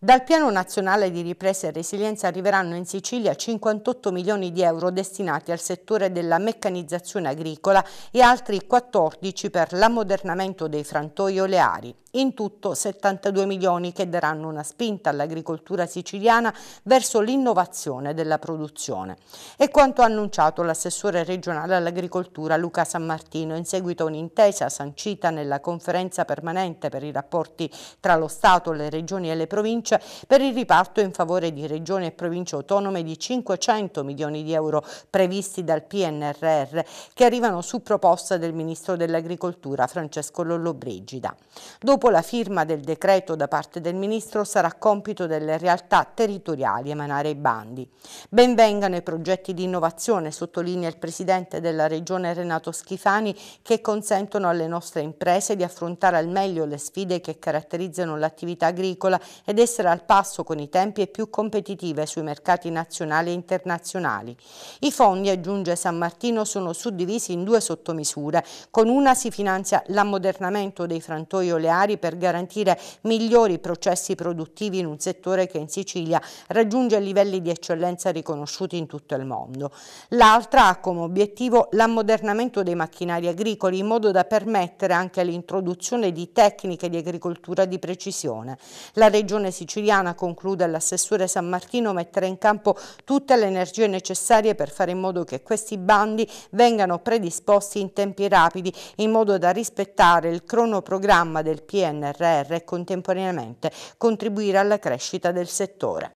Dal Piano Nazionale di Ripresa e Resilienza arriveranno in Sicilia 58 milioni di euro destinati al settore della meccanizzazione agricola e altri 14 per l'ammodernamento dei frantoi oleari in tutto 72 milioni che daranno una spinta all'agricoltura siciliana verso l'innovazione della produzione. E quanto ha annunciato l'assessore regionale all'agricoltura Luca San Martino in seguito a un'intesa sancita nella conferenza permanente per i rapporti tra lo Stato, le regioni e le province per il riparto in favore di regioni e province autonome di 500 milioni di euro previsti dal PNRR che arrivano su proposta del Ministro dell'Agricoltura Francesco Lollobrigida. Dopo Dopo la firma del decreto da parte del Ministro sarà compito delle realtà territoriali emanare i bandi. Benvengano i progetti di innovazione, sottolinea il Presidente della Regione Renato Schifani, che consentono alle nostre imprese di affrontare al meglio le sfide che caratterizzano l'attività agricola ed essere al passo con i tempi e più competitive sui mercati nazionali e internazionali. I fondi, aggiunge San Martino, sono suddivisi in due sottomisure. Con una si finanzia l'ammodernamento dei frantoi oleari necessari per garantire migliori processi produttivi in un settore che in Sicilia raggiunge livelli di eccellenza riconosciuti in tutto il mondo. L'altra ha come obiettivo l'ammodernamento dei macchinari agricoli in modo da permettere anche l'introduzione di tecniche di agricoltura di precisione. La regione siciliana, conclude l'assessore San Martino, metterà in campo tutte le energie necessarie per fare in modo che questi bandi vengano predisposti in tempi rapidi in modo da rispettare il cronoprogramma del piano PNRR e contemporaneamente contribuire alla crescita del settore.